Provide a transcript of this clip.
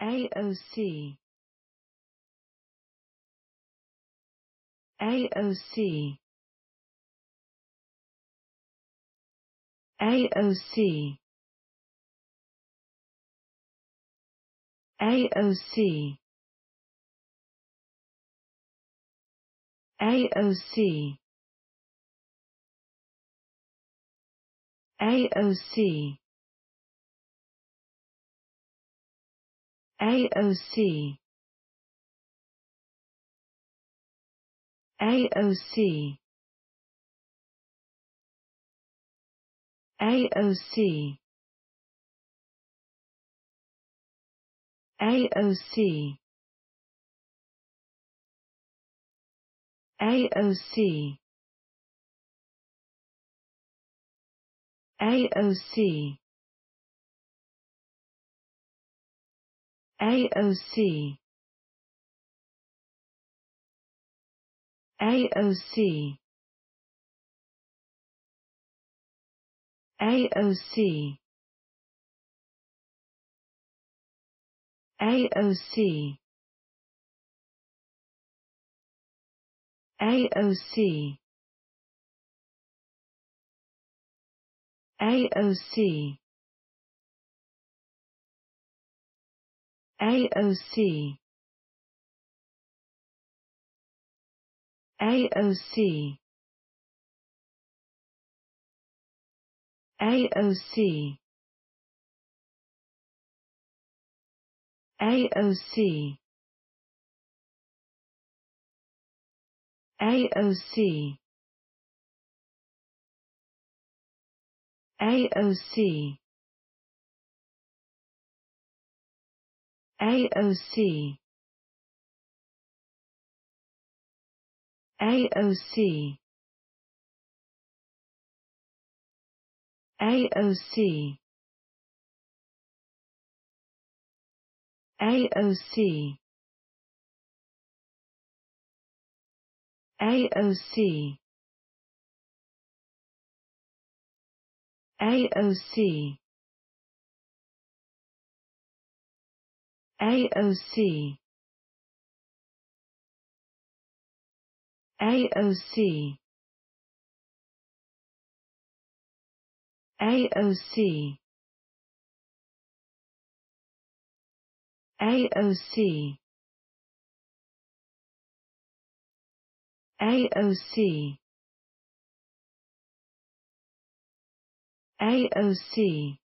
AOC AOC AOC AOC AOC AOC AOC AOC AOC AOC AOC AOC AOC AOC AOC AOC AOC AOC AOC AOC AOC AOC AOC AOC AOC AOC AOC AOC AOC AOC AOC AOC AOC AOC AOC AOC